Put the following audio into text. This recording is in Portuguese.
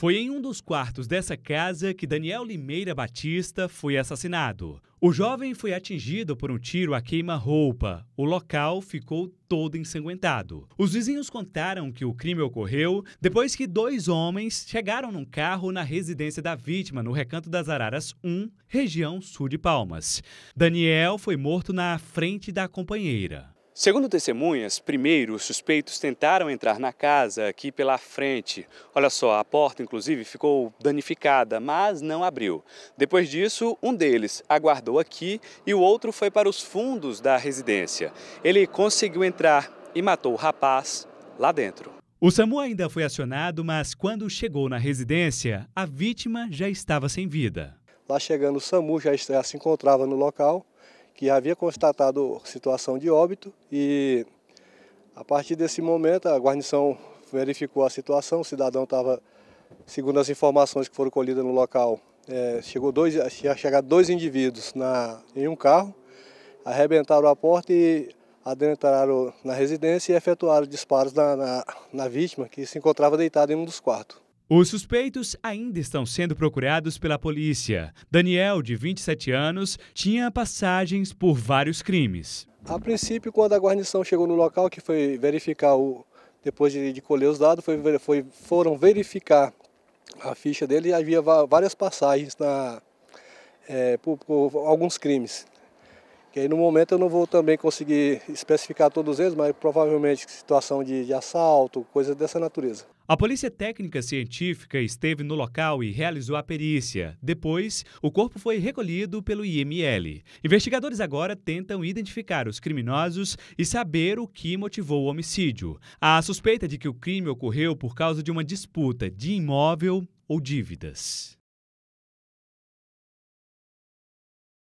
Foi em um dos quartos dessa casa que Daniel Limeira Batista foi assassinado. O jovem foi atingido por um tiro a queima-roupa. O local ficou todo ensanguentado. Os vizinhos contaram que o crime ocorreu depois que dois homens chegaram num carro na residência da vítima, no Recanto das Araras 1, região sul de Palmas. Daniel foi morto na frente da companheira. Segundo testemunhas, primeiro os suspeitos tentaram entrar na casa aqui pela frente. Olha só, a porta inclusive ficou danificada, mas não abriu. Depois disso, um deles aguardou aqui e o outro foi para os fundos da residência. Ele conseguiu entrar e matou o rapaz lá dentro. O SAMU ainda foi acionado, mas quando chegou na residência, a vítima já estava sem vida. Lá chegando o SAMU já se encontrava no local que havia constatado situação de óbito e a partir desse momento a guarnição verificou a situação, o cidadão estava, segundo as informações que foram colhidas no local, é, chegou dois, ia chegar dois indivíduos na, em um carro, arrebentaram a porta e adentraram na residência e efetuaram disparos na, na, na vítima, que se encontrava deitada em um dos quartos. Os suspeitos ainda estão sendo procurados pela polícia. Daniel, de 27 anos, tinha passagens por vários crimes. A princípio, quando a guarnição chegou no local, que foi verificar o. Depois de, de colher os dados, foi, foi, foram verificar a ficha dele e havia várias passagens na, é, por, por alguns crimes. Que aí no momento eu não vou também conseguir especificar todos eles, mas provavelmente situação de, de assalto, coisas dessa natureza. A Polícia Técnica Científica esteve no local e realizou a perícia. Depois, o corpo foi recolhido pelo IML. Investigadores agora tentam identificar os criminosos e saber o que motivou o homicídio. A suspeita de que o crime ocorreu por causa de uma disputa de imóvel ou dívidas.